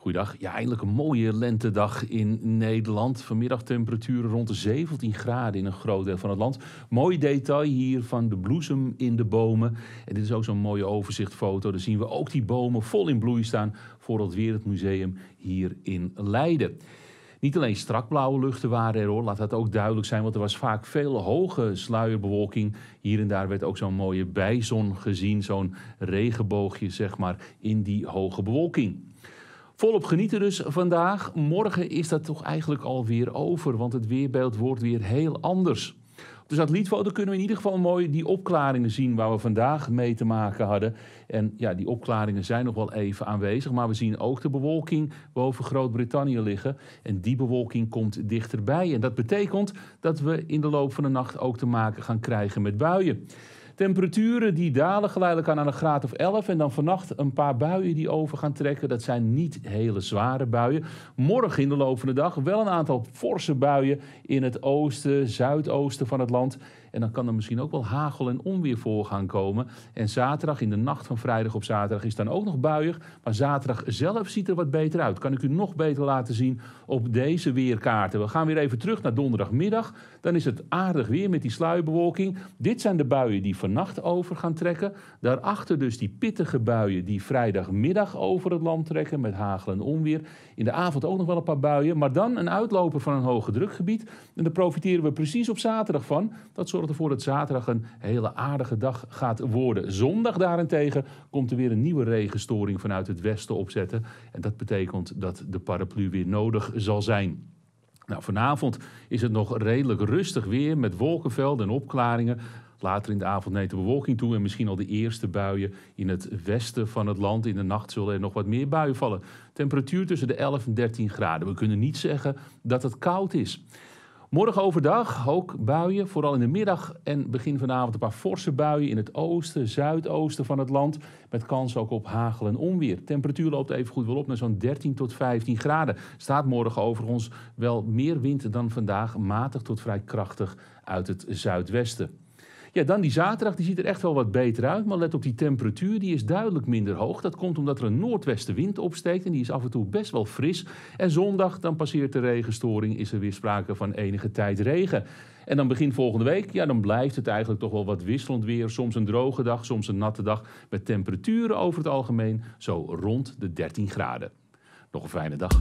Goeiedag. Ja, eindelijk een mooie lentedag in Nederland. Vanmiddag temperaturen rond de 17 graden in een groot deel van het land. Mooi detail hier van de bloesem in de bomen. En dit is ook zo'n mooie overzichtfoto. Dan zien we ook die bomen vol in bloei staan voor het Wereldmuseum hier in Leiden. Niet alleen strakblauwe luchten waren er hoor, laat dat ook duidelijk zijn, want er was vaak veel hoge sluierbewolking. Hier en daar werd ook zo'n mooie bijzon gezien, zo'n regenboogje zeg maar in die hoge bewolking. Volop genieten dus vandaag. Morgen is dat toch eigenlijk alweer over, want het weerbeeld wordt weer heel anders. Op de satellietfoto kunnen we in ieder geval mooi die opklaringen zien waar we vandaag mee te maken hadden. En ja, die opklaringen zijn nog wel even aanwezig, maar we zien ook de bewolking boven Groot-Brittannië liggen. En die bewolking komt dichterbij. En dat betekent dat we in de loop van de nacht ook te maken gaan krijgen met buien. Temperaturen die dalen geleidelijk aan naar een graad of 11. En dan vannacht een paar buien die over gaan trekken. Dat zijn niet hele zware buien. Morgen in de loop van de dag wel een aantal forse buien in het oosten, zuidoosten van het land. En dan kan er misschien ook wel hagel en onweer voor gaan komen. En zaterdag, in de nacht van vrijdag op zaterdag, is dan ook nog buiig. Maar zaterdag zelf ziet er wat beter uit. Kan ik u nog beter laten zien op deze weerkaarten. We gaan weer even terug naar donderdagmiddag. Dan is het aardig weer met die sluierbewolking. Dit zijn de buien die van nacht over gaan trekken. Daarachter dus die pittige buien die vrijdagmiddag over het land trekken met hagel en onweer. In de avond ook nog wel een paar buien, maar dan een uitloper van een hoge drukgebied. En daar profiteren we precies op zaterdag van. Dat zorgt ervoor dat zaterdag een hele aardige dag gaat worden. Zondag daarentegen komt er weer een nieuwe regenstoring vanuit het westen opzetten. En dat betekent dat de paraplu weer nodig zal zijn. Nou, vanavond is het nog redelijk rustig weer met wolkenvelden en opklaringen. Later in de avond neemt de bewolking toe en misschien al de eerste buien in het westen van het land. In de nacht zullen er nog wat meer buien vallen. Temperatuur tussen de 11 en 13 graden. We kunnen niet zeggen dat het koud is. Morgen overdag ook buien, vooral in de middag en begin vanavond een paar forse buien in het oosten, zuidoosten van het land. Met kans ook op hagel en onweer. Temperatuur loopt even goed wel op naar zo'n 13 tot 15 graden. Staat morgen overigens wel meer wind dan vandaag, matig tot vrij krachtig uit het zuidwesten. Ja, dan die zaterdag, die ziet er echt wel wat beter uit. Maar let op die temperatuur, die is duidelijk minder hoog. Dat komt omdat er een noordwestenwind opsteekt en die is af en toe best wel fris. En zondag, dan passeert de regenstoring, is er weer sprake van enige tijd regen. En dan begin volgende week, ja, dan blijft het eigenlijk toch wel wat wisselend weer. Soms een droge dag, soms een natte dag. Met temperaturen over het algemeen zo rond de 13 graden. Nog een fijne dag.